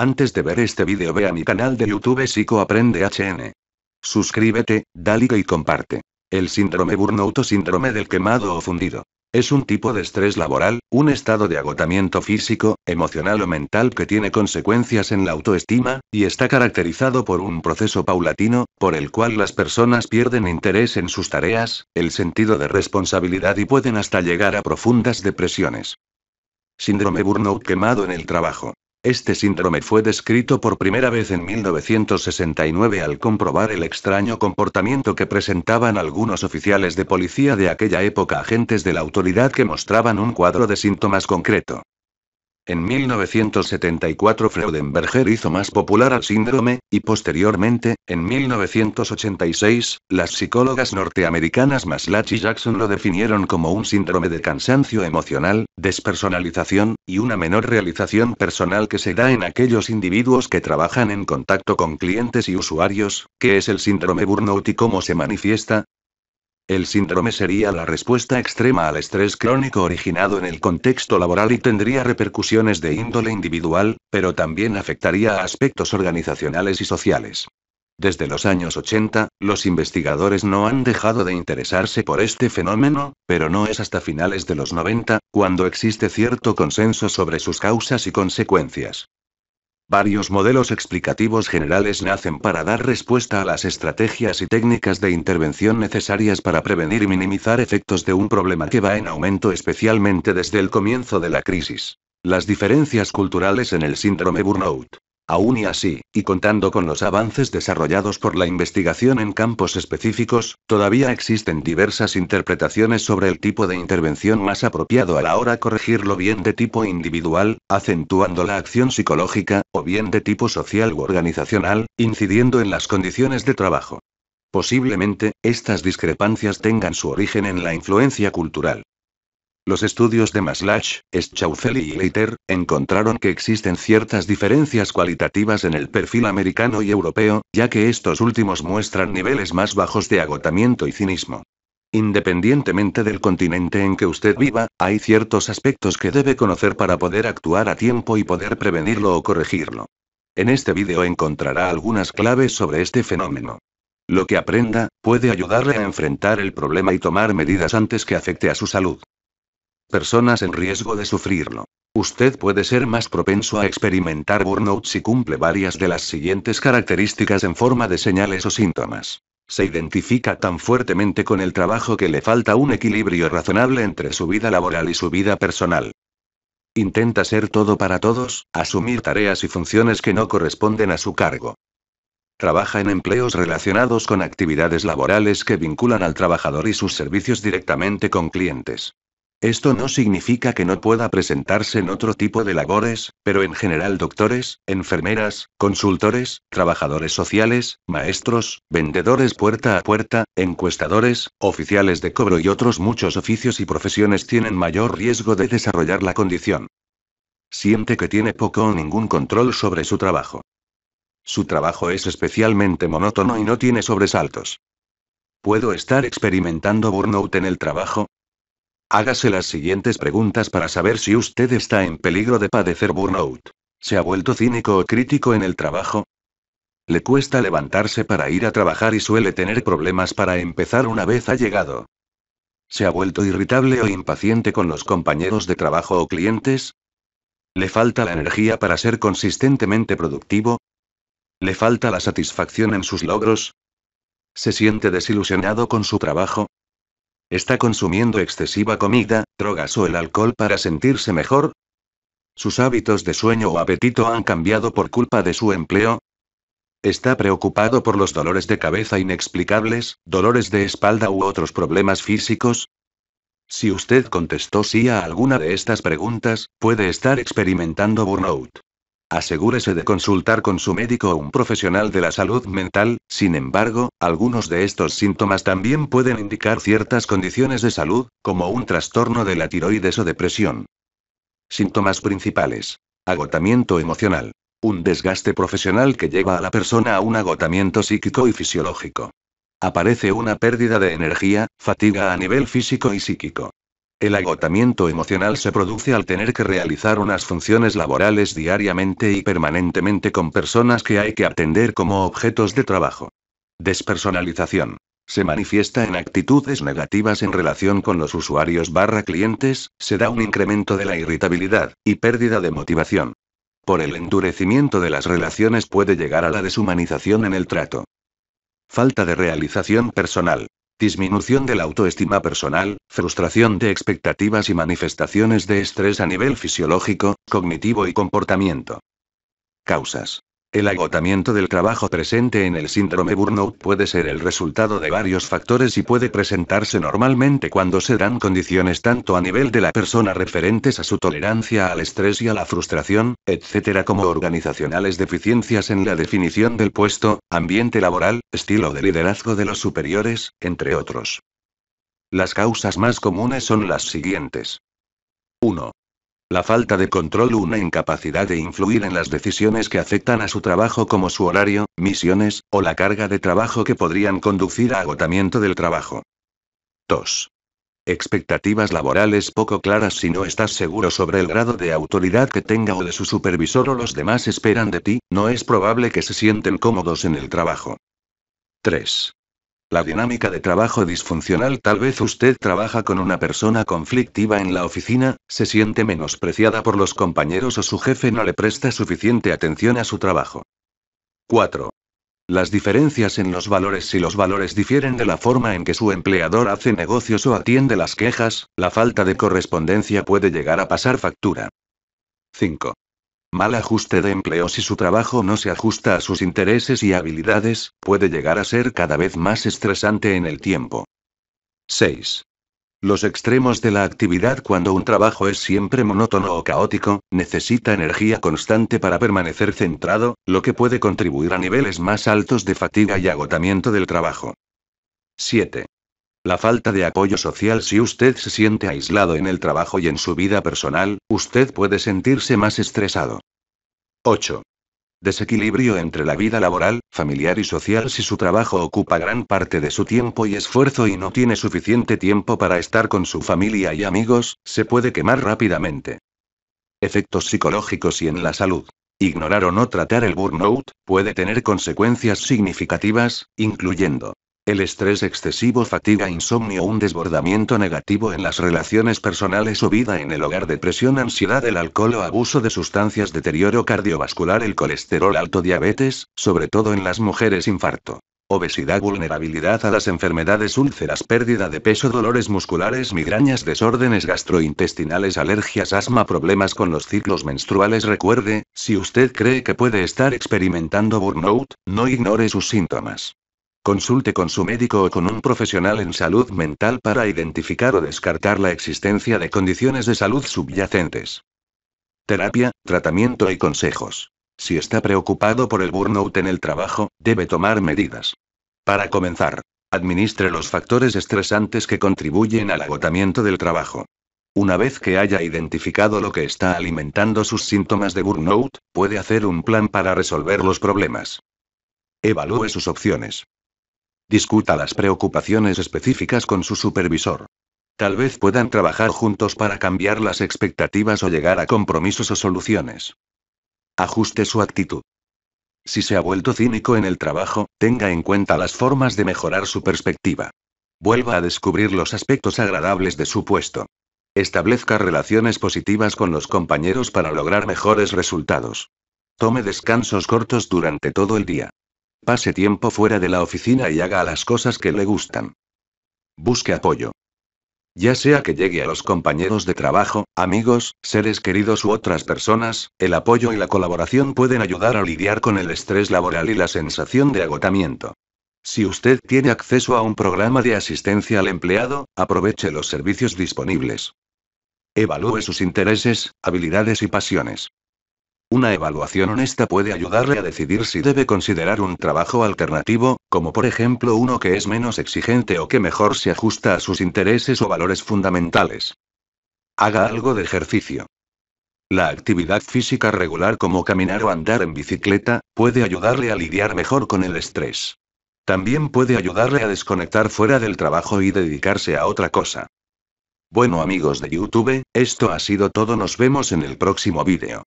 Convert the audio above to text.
Antes de ver este vídeo ve a mi canal de YouTube Aprende HN. Suscríbete, dale y comparte. El síndrome burnout o síndrome del quemado o fundido. Es un tipo de estrés laboral, un estado de agotamiento físico, emocional o mental que tiene consecuencias en la autoestima, y está caracterizado por un proceso paulatino, por el cual las personas pierden interés en sus tareas, el sentido de responsabilidad y pueden hasta llegar a profundas depresiones. Síndrome burnout quemado en el trabajo. Este síndrome fue descrito por primera vez en 1969 al comprobar el extraño comportamiento que presentaban algunos oficiales de policía de aquella época, agentes de la autoridad que mostraban un cuadro de síntomas concreto. En 1974 Freudenberger hizo más popular al síndrome, y posteriormente, en 1986, las psicólogas norteamericanas Maslach y Jackson lo definieron como un síndrome de cansancio emocional, despersonalización, y una menor realización personal que se da en aquellos individuos que trabajan en contacto con clientes y usuarios, que es el síndrome burnout y cómo se manifiesta, el síndrome sería la respuesta extrema al estrés crónico originado en el contexto laboral y tendría repercusiones de índole individual, pero también afectaría a aspectos organizacionales y sociales. Desde los años 80, los investigadores no han dejado de interesarse por este fenómeno, pero no es hasta finales de los 90, cuando existe cierto consenso sobre sus causas y consecuencias. Varios modelos explicativos generales nacen para dar respuesta a las estrategias y técnicas de intervención necesarias para prevenir y minimizar efectos de un problema que va en aumento especialmente desde el comienzo de la crisis. Las diferencias culturales en el síndrome burnout. Aún y así, y contando con los avances desarrollados por la investigación en campos específicos, todavía existen diversas interpretaciones sobre el tipo de intervención más apropiado a la hora de corregirlo bien de tipo individual, acentuando la acción psicológica, o bien de tipo social u organizacional, incidiendo en las condiciones de trabajo. Posiblemente, estas discrepancias tengan su origen en la influencia cultural. Los estudios de Maslach, Schaufeli y Leiter encontraron que existen ciertas diferencias cualitativas en el perfil americano y europeo, ya que estos últimos muestran niveles más bajos de agotamiento y cinismo. Independientemente del continente en que usted viva, hay ciertos aspectos que debe conocer para poder actuar a tiempo y poder prevenirlo o corregirlo. En este vídeo encontrará algunas claves sobre este fenómeno. Lo que aprenda, puede ayudarle a enfrentar el problema y tomar medidas antes que afecte a su salud personas en riesgo de sufrirlo. Usted puede ser más propenso a experimentar burnout si cumple varias de las siguientes características en forma de señales o síntomas. Se identifica tan fuertemente con el trabajo que le falta un equilibrio razonable entre su vida laboral y su vida personal. Intenta ser todo para todos, asumir tareas y funciones que no corresponden a su cargo. Trabaja en empleos relacionados con actividades laborales que vinculan al trabajador y sus servicios directamente con clientes. Esto no significa que no pueda presentarse en otro tipo de labores, pero en general doctores, enfermeras, consultores, trabajadores sociales, maestros, vendedores puerta a puerta, encuestadores, oficiales de cobro y otros muchos oficios y profesiones tienen mayor riesgo de desarrollar la condición. Siente que tiene poco o ningún control sobre su trabajo. Su trabajo es especialmente monótono y no tiene sobresaltos. Puedo estar experimentando burnout en el trabajo, Hágase las siguientes preguntas para saber si usted está en peligro de padecer burnout. ¿Se ha vuelto cínico o crítico en el trabajo? Le cuesta levantarse para ir a trabajar y suele tener problemas para empezar una vez ha llegado. ¿Se ha vuelto irritable o impaciente con los compañeros de trabajo o clientes? ¿Le falta la energía para ser consistentemente productivo? ¿Le falta la satisfacción en sus logros? ¿Se siente desilusionado con su trabajo? ¿Está consumiendo excesiva comida, drogas o el alcohol para sentirse mejor? ¿Sus hábitos de sueño o apetito han cambiado por culpa de su empleo? ¿Está preocupado por los dolores de cabeza inexplicables, dolores de espalda u otros problemas físicos? Si usted contestó sí a alguna de estas preguntas, puede estar experimentando burnout. Asegúrese de consultar con su médico o un profesional de la salud mental, sin embargo, algunos de estos síntomas también pueden indicar ciertas condiciones de salud, como un trastorno de la tiroides o depresión. Síntomas principales. Agotamiento emocional. Un desgaste profesional que lleva a la persona a un agotamiento psíquico y fisiológico. Aparece una pérdida de energía, fatiga a nivel físico y psíquico. El agotamiento emocional se produce al tener que realizar unas funciones laborales diariamente y permanentemente con personas que hay que atender como objetos de trabajo. Despersonalización. Se manifiesta en actitudes negativas en relación con los usuarios barra clientes, se da un incremento de la irritabilidad, y pérdida de motivación. Por el endurecimiento de las relaciones puede llegar a la deshumanización en el trato. Falta de realización personal disminución de la autoestima personal, frustración de expectativas y manifestaciones de estrés a nivel fisiológico, cognitivo y comportamiento. Causas. El agotamiento del trabajo presente en el síndrome burnout puede ser el resultado de varios factores y puede presentarse normalmente cuando se dan condiciones tanto a nivel de la persona referentes a su tolerancia al estrés y a la frustración, etc., como organizacionales deficiencias en la definición del puesto, ambiente laboral, estilo de liderazgo de los superiores, entre otros. Las causas más comunes son las siguientes. 1. La falta de control, una incapacidad de influir en las decisiones que afectan a su trabajo como su horario, misiones, o la carga de trabajo que podrían conducir a agotamiento del trabajo. 2. Expectativas laborales poco claras si no estás seguro sobre el grado de autoridad que tenga o de su supervisor o los demás esperan de ti, no es probable que se sienten cómodos en el trabajo. 3. La dinámica de trabajo disfuncional tal vez usted trabaja con una persona conflictiva en la oficina, se siente menospreciada por los compañeros o su jefe no le presta suficiente atención a su trabajo. 4. Las diferencias en los valores Si los valores difieren de la forma en que su empleador hace negocios o atiende las quejas, la falta de correspondencia puede llegar a pasar factura. 5. Mal ajuste de empleo si su trabajo no se ajusta a sus intereses y habilidades, puede llegar a ser cada vez más estresante en el tiempo. 6. Los extremos de la actividad cuando un trabajo es siempre monótono o caótico, necesita energía constante para permanecer centrado, lo que puede contribuir a niveles más altos de fatiga y agotamiento del trabajo. 7. La falta de apoyo social si usted se siente aislado en el trabajo y en su vida personal, usted puede sentirse más estresado. 8. Desequilibrio entre la vida laboral, familiar y social si su trabajo ocupa gran parte de su tiempo y esfuerzo y no tiene suficiente tiempo para estar con su familia y amigos, se puede quemar rápidamente. Efectos psicológicos y en la salud. Ignorar o no tratar el burnout puede tener consecuencias significativas, incluyendo el estrés excesivo, fatiga, insomnio, un desbordamiento negativo en las relaciones personales o vida en el hogar, depresión, ansiedad, el alcohol o abuso de sustancias, deterioro cardiovascular, el colesterol alto, diabetes, sobre todo en las mujeres, infarto. Obesidad, vulnerabilidad a las enfermedades úlceras, pérdida de peso, dolores musculares, migrañas, desórdenes gastrointestinales, alergias, asma, problemas con los ciclos menstruales. Recuerde, si usted cree que puede estar experimentando burnout, no ignore sus síntomas. Consulte con su médico o con un profesional en salud mental para identificar o descartar la existencia de condiciones de salud subyacentes. Terapia, tratamiento y consejos. Si está preocupado por el burnout en el trabajo, debe tomar medidas. Para comenzar, administre los factores estresantes que contribuyen al agotamiento del trabajo. Una vez que haya identificado lo que está alimentando sus síntomas de burnout, puede hacer un plan para resolver los problemas. Evalúe sus opciones. Discuta las preocupaciones específicas con su supervisor. Tal vez puedan trabajar juntos para cambiar las expectativas o llegar a compromisos o soluciones. Ajuste su actitud. Si se ha vuelto cínico en el trabajo, tenga en cuenta las formas de mejorar su perspectiva. Vuelva a descubrir los aspectos agradables de su puesto. Establezca relaciones positivas con los compañeros para lograr mejores resultados. Tome descansos cortos durante todo el día. Pase tiempo fuera de la oficina y haga las cosas que le gustan. Busque apoyo. Ya sea que llegue a los compañeros de trabajo, amigos, seres queridos u otras personas, el apoyo y la colaboración pueden ayudar a lidiar con el estrés laboral y la sensación de agotamiento. Si usted tiene acceso a un programa de asistencia al empleado, aproveche los servicios disponibles. Evalúe sus intereses, habilidades y pasiones. Una evaluación honesta puede ayudarle a decidir si debe considerar un trabajo alternativo, como por ejemplo uno que es menos exigente o que mejor se ajusta a sus intereses o valores fundamentales. Haga algo de ejercicio. La actividad física regular como caminar o andar en bicicleta, puede ayudarle a lidiar mejor con el estrés. También puede ayudarle a desconectar fuera del trabajo y dedicarse a otra cosa. Bueno amigos de YouTube, esto ha sido todo, nos vemos en el próximo vídeo.